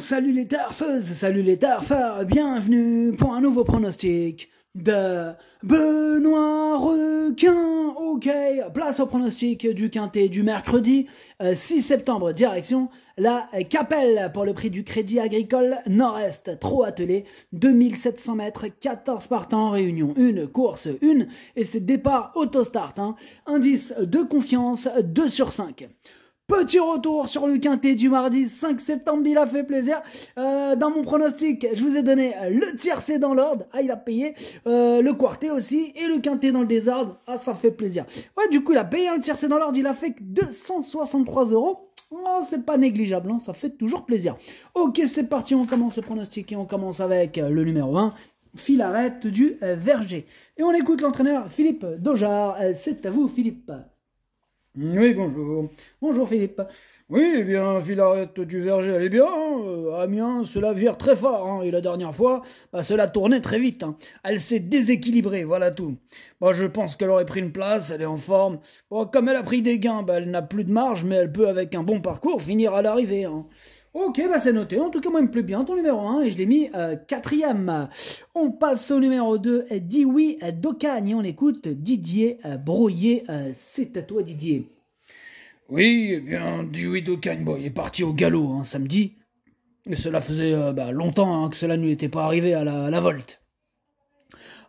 salut les tarfeuses, salut les tarfeurs, bienvenue pour un nouveau pronostic de Benoît Requin. Ok, place au pronostic du quintet du mercredi 6 euh, septembre, direction la Capelle pour le prix du Crédit Agricole Nord-Est, trop attelé, 2700 mètres, 14 partants, réunion une course une et c'est départ autostart, start hein. indice de confiance 2 sur 5. Petit retour sur le quintet du mardi 5 septembre, il a fait plaisir. Euh, dans mon pronostic, je vous ai donné le tiercé dans l'ordre. Ah, il a payé. Euh, le quartet aussi. Et le quintet dans le désordre. Ah, ça fait plaisir. Ouais, du coup, il a payé hein, le tiercé dans l'ordre. Il a fait que 263 euros. Oh, c'est pas négligeable, hein, ça fait toujours plaisir. Ok, c'est parti, on commence le pronostic et on commence avec le numéro 1, arrête du Verger. Et on écoute l'entraîneur Philippe Dojar, euh, C'est à vous, Philippe. Oui, bonjour. Bonjour Philippe. Oui, eh bien, Villarette du Verger, elle est bien. Hein. Amiens, cela vire très fort. Hein et la dernière fois, bah, cela tournait très vite. Hein. elle s'est déséquilibrée, voilà tout. Moi, je pense qu'elle aurait pris une place, elle est en forme. comme elle a pris des gains, bah, elle n'a plus de marge, mais elle peut, avec un bon parcours, finir à l'arrivée. Hein. Ok, bah c'est noté. En tout cas, moi, il me plaît bien ton numéro 1 et je l'ai mis euh, quatrième. On passe au numéro 2, eh, Dioui eh, Docagne. On écoute Didier euh, Broyer. Euh, c'est à toi, Didier. Oui, eh bien, Dioui Docagne, il est parti au galop hein, samedi. Et cela faisait bah, longtemps hein, que cela ne lui était pas arrivé à la, à la volte.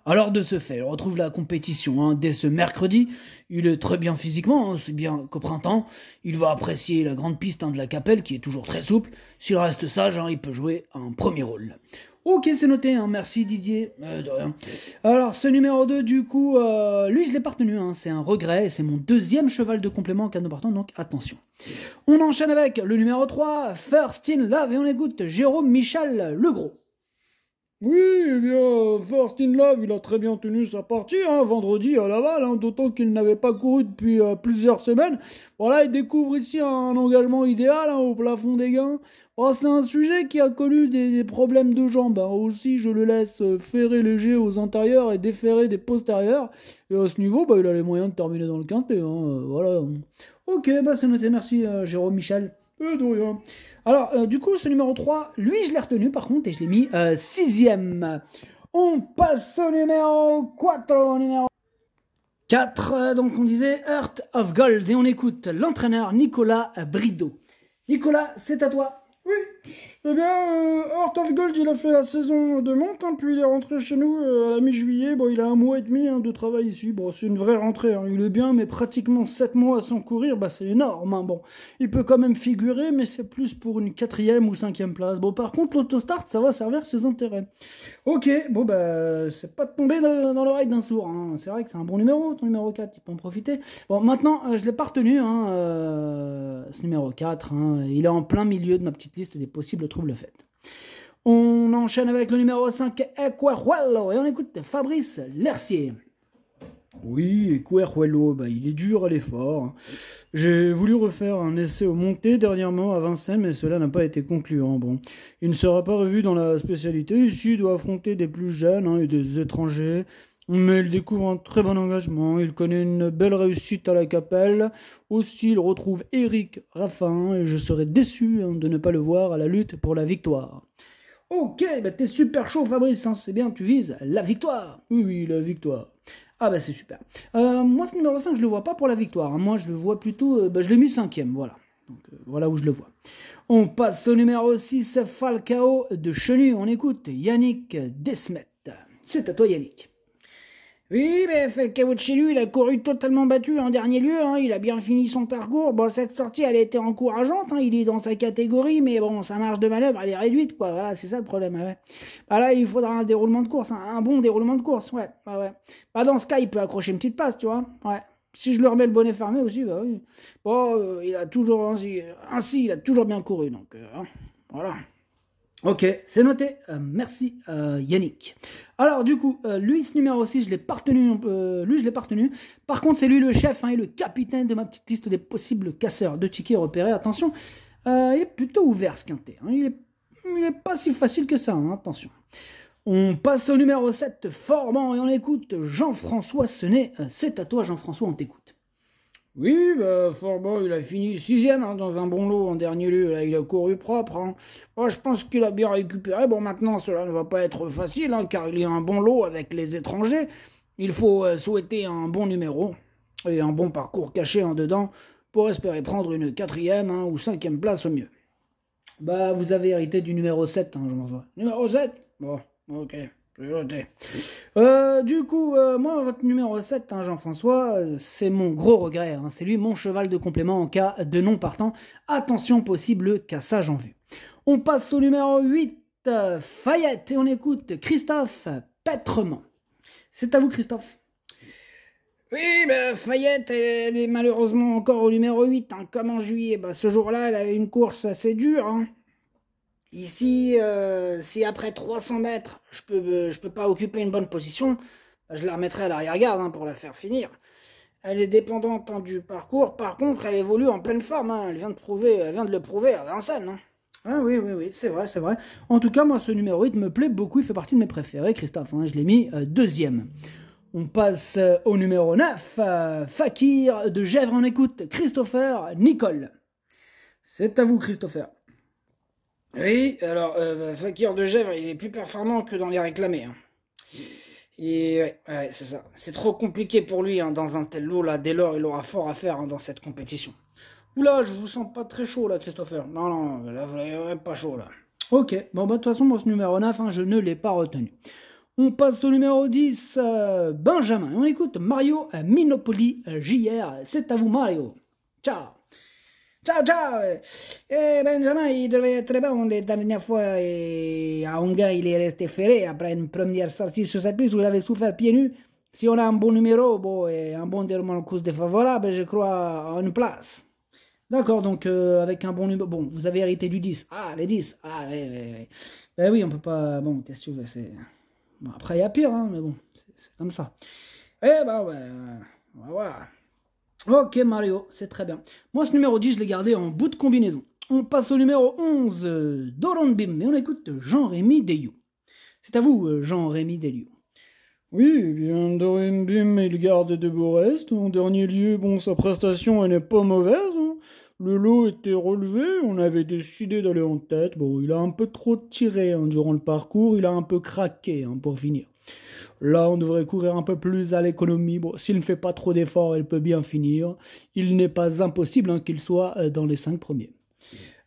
Alors de ce fait, on retrouve la compétition hein. dès ce mercredi. Il est très bien physiquement, hein. bien qu'au printemps, il va apprécier la grande piste hein, de la Capelle qui est toujours très souple. S'il reste sage, il peut jouer un premier rôle. Ok, c'est noté, merci Didier. Euh, de rien. Alors, ce numéro 2, du coup, euh, lui, je l'ai pas retenu, c'est un regret, c'est mon deuxième cheval de complément en canot partant, donc attention. On enchaîne avec le numéro 3, First in Love, et on écoute Jérôme Michel Legros. Oui, eh bien, First in Love, il a très bien tenu sa partie, hein, vendredi à Laval, hein, d'autant qu'il n'avait pas couru depuis euh, plusieurs semaines. Voilà, il découvre ici un, engagement idéal hein, au plafond des gains. Bah, c'est un sujet qui a connu des, problèmes de jambes. Hein. Aussi, je le laisse euh, ferrer léger aux antérieurs et déferrer des postérieurs. Et à ce niveau, bah, il a les moyens de terminer dans le quintet. Hein, euh, voilà. Ok, bah, c'est noté. Merci, Jérôme Michel. Et hein. Alors, euh, du coup, ce numéro 3, lui, je l'ai retenu par contre et je l'ai mis 6 euh, sixième. On passe au numéro 4, numéro 4, euh, donc on disait Earth of Gold et on écoute l'entraîneur Nicolas Brideau. Nicolas, c'est à toi. Oui. Eh bien, euh, Heart of Gold, il a fait la saison de monte, hein, puis il est rentré chez nous euh, à la mi-juillet. Bon, il a un mois et demi hein, de travail ici. Bon, c'est une vraie rentrée. Hein. Il est bien, mais pratiquement sept mois sans courir, bah, c'est énorme. Bon, il peut quand même figurer, mais c'est plus pour une quatrième ou cinquième place. Bon, par contre, l'autostart, ça va servir ses intérêts. Ok, bon, bah, c'est pas de tomber dans, dans l'oreille d'un sourd. C'est vrai que c'est un bon numéro, ton numéro 4, il peut en profiter. Bon, maintenant, euh, je l'ai pas retenu, ce numéro 4. Il est en plein milieu de ma petite liste des possibles trouble fait On enchaîne avec le numéro 5, Equerello, et on écoute Fabrice Lercier. Oui, Equerello, bah, il est dur à l'effort. J'ai voulu refaire un essai au monté dernièrement à Vincennes, mais cela n'a pas été concluant. Bon, il ne sera pas revu dans la spécialité. Ici, il doit affronter des plus jeunes hein, et des étrangers mais il découvre un très bon engagement, il connaît une belle réussite à la Capelle, aussi il retrouve Eric Raffin, et je serais déçu hein, de ne pas le voir à la lutte pour la victoire. Ok, bah t'es super chaud Fabrice, hein. c'est bien, tu vises la victoire Oui, la victoire. Ah bah c'est super. Euh, moi ce numéro 5, je le vois pas pour la victoire, hein. moi je le vois plutôt, euh, bah, je l'ai mis cinquième, voilà. Donc euh, voilà où je le vois. On passe au numéro 6, Falcao de Chenu, on écoute Yannick Desmet. C'est à toi Yannick. Oui, mais lui, il a couru totalement battu en dernier lieu, hein. il a bien fini son parcours. Bon, cette sortie, elle a été encourageante, hein. il est dans sa catégorie, mais bon, sa marge de manœuvre, elle est réduite, quoi. Voilà, c'est ça le problème. Ouais. Bah là, il faudra un déroulement de course, hein. un bon déroulement de course, ouais. Bah, ouais. Bah, dans ce cas, il peut accrocher une petite passe, tu vois. Ouais. Si je le remets le bonnet fermé aussi, bah oui. Bon, euh, il a toujours, ainsi, ainsi, il a toujours bien couru, donc euh, voilà. Ok, c'est noté. Euh, merci euh, Yannick. Alors du coup, euh, lui numéro 6, je l'ai partenu. lui, je l'ai partenu. Par contre, c'est lui le chef hein, et le capitaine de ma petite liste des possibles casseurs de tickets repérés. Attention, il est plutôt ouvert ce quintet. Hein. Il n'est pas si facile que ça, hein, attention. On passe au numéro 7, Formant, et on écoute Jean-François Senet. C'est à toi Jean-François, on t'écoute. Oui, bah, il a fini sixième hein, dans un bon lot en dernier lieu. Là, il a couru propre. Hein. je pense qu'il a bien récupéré. Bon, maintenant, cela ne va pas être facile, hein, car il y a un bon lot avec les étrangers. Il faut euh, souhaiter un bon numéro et un bon parcours caché en dedans pour espérer prendre une quatrième hein, ou cinquième place au mieux. Bah, vous avez hérité du numéro 7, je m'en Numéro 7 Bon, ok. Euh, du coup, euh, moi, votre numéro 7, hein, Jean-François, euh, c'est mon gros regret. Hein. c'est lui mon cheval de complément en cas de non partant. Attention possible cassage en vue. On passe au numéro 8, Fayette, et on écoute Christophe Petrement. C'est à vous, Christophe. Oui, bah, Fayette, elle est malheureusement encore au numéro 8, hein. comme en juillet. Bah, ce jour-là, elle avait une course assez dure. Hein. Ici, euh, si après 300 mètres, je peux, euh, je peux pas occuper une bonne position, bah, je la remettrai à l'arrière-garde hein, pour la faire finir. Elle est dépendante hein, du parcours. Par contre, elle évolue en pleine forme. Hein. Elle, vient de prouver, elle vient de le prouver à Vincennes. Ah oui, oui, oui, c'est vrai, c'est vrai. En tout cas, moi, ce numéro 8 me plaît beaucoup. Il fait partie de mes préférés, Christophe. je l'ai mis euh, deuxième. On passe au numéro 9. Fakir de Gèvres en écoute, Christopher Nicole. C'est à vous, Christopher. Oui, alors euh, bah, Fakir de Gèvres, il est plus performant que dans les réclamés. Et hein. ouais, c'est ça. C'est trop compliqué pour lui hein, dans un tel lot là. Dès lors, il aura fort à faire hein, dans cette compétition. Oula, je vous sens pas très chaud là, Christopher. Non, non, là, vous n'avez pas chaud là. Ok, bon, bah de toute façon, ce numéro 9, je ne l'ai pas retenu. On passe au numéro 10, euh, Benjamin. On écoute Mario Minopoli euh, JR. C'est à vous, Mario. Ciao Ciao ciao eh, Benjamin, il devait être bon la dernières fois et à Honga il est resté ferré après une première sortie sur cette piste où il avait souffert pieds nus. Si on a un bon numéro bon, et un bon déroulement de défavorable, je crois à une place. D'accord, donc euh, avec un bon numéro. Bon, vous avez hérité du 10. Ah, les 10. Ah, oui, oui, oui. oui, on peut pas. Bon, qu'est-ce que tu après, il y a pire, hein, mais bon, c'est, comme ça. Eh ben, on va voir. Ok Mario, c'est très bien. Moi ce numéro 10, je l'ai gardé en bout de combinaison. On passe au numéro 11, Doron Bim, et on écoute Jean-Rémy Déliot C'est à vous, euh, Jean-Rémy Déliot Oui, eh bien, Bim, il garde de beaux restes En dernier lieu, bon, sa prestation, elle n'est pas mauvaise, le lot était relevé, on avait décidé d'aller en tête. Bon, il a un peu trop tiré hein, durant le parcours, il a un peu craqué hein, pour finir. Là, on devrait courir un peu plus à l'économie. Bon, s'il ne fait pas trop d'efforts, il peut bien finir. Il n'est pas impossible hein, qu'il soit euh, dans les cinq premiers.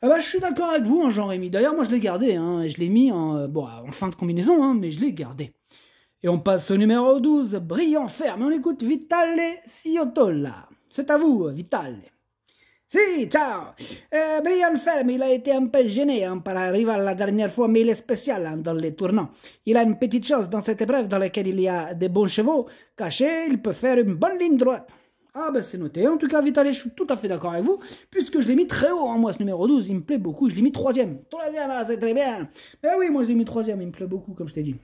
Ah bah, je suis d'accord avec vous, Jean-Rémy. D'ailleurs, moi, je l'ai gardé. je l'ai mis en, euh, fin de combinaison, mais je l'ai gardé. Et on passe au numéro 12, Brillant Ferme. On écoute Vitale Siotola. C'est à vous, Vitale. Si, ciao! Eh, Brian Ferme, il a été eh, un peu gêné hein, par arriver la dernière fois, mais il est spécial eh, dans les tournants. Il a une petite chance dans cette épreuve dans laquelle il y a des bons chevaux. Cachés, il peut faire une bonne ligne droite. Ah ben c'est noté. En tout cas, Vitaly, je suis tout à fait d'accord avec vous, puisque je l'ai mis très haut en hein. moi, ce numéro 12, il me plaît beaucoup, je l'ai mis troisième. Troisième, ah, c'est très bien. Ben oui, moi je l'ai mis troisième, il me plaît beaucoup, comme je t'ai dit.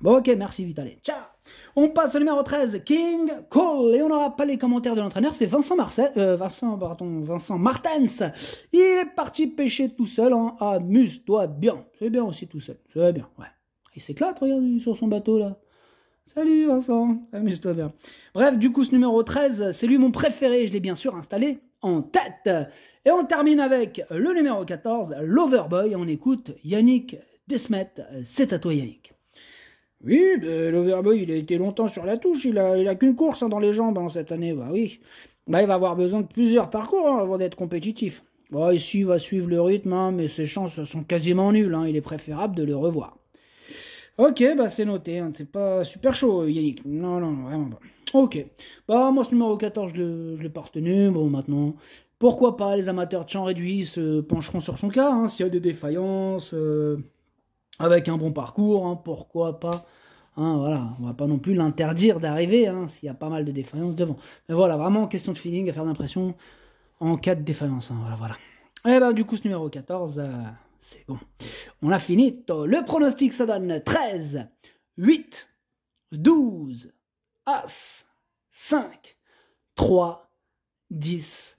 Bon, ok, merci Vitaly Ciao On passe au numéro 13, King Cole. Et on n'aura pas les commentaires de l'entraîneur, c'est Vincent Marcel, euh, Vincent, Vincent Martens. Il est parti pêcher tout seul en hein. amuse-toi bien. C'est bien aussi tout seul, c'est bien, ouais. Il s'éclate, regarde, sur son bateau là. Salut Vincent, amuse-toi bien. Bref, du coup, ce numéro 13, c'est lui mon préféré, je l'ai bien sûr installé en tête. Et on termine avec le numéro 14, l'Overboy. On écoute Yannick Desmet. C'est à toi Yannick. Oui, euh, verbe, il a été longtemps sur la touche. Il a, qu'une course hein, dans les jambes hein, cette année. Bah oui. Bah, il va avoir besoin de plusieurs parcours hein, avant d'être compétitif. Bon, bah, ici, il va suivre le rythme, mais ses chances sont quasiment nulles. Il est préférable de le revoir. Ok, bah c'est noté. C'est pas super chaud, euh, Yannick. Non, non, vraiment pas. Ok. Bah, moi, ce numéro 14, je l'ai pas retenu. Bon, maintenant, pourquoi pas les amateurs de champ réduits se pencheront sur son cas. S'il y a des défaillances. Euh, avec un bon parcours, hein, pourquoi pas Hein, voilà, on va pas non plus l'interdire d'arriver hein, s'il y a pas mal de défaillances devant. Mais voilà, vraiment question de feeling, à faire d'impression en cas de défaillance. Hein, voilà, voilà. Et eh ben du coup, ce numéro 14, euh, c'est bon. On a fini. Le pronostic, ça donne 13, 8, 12, As, 5, 3, 10,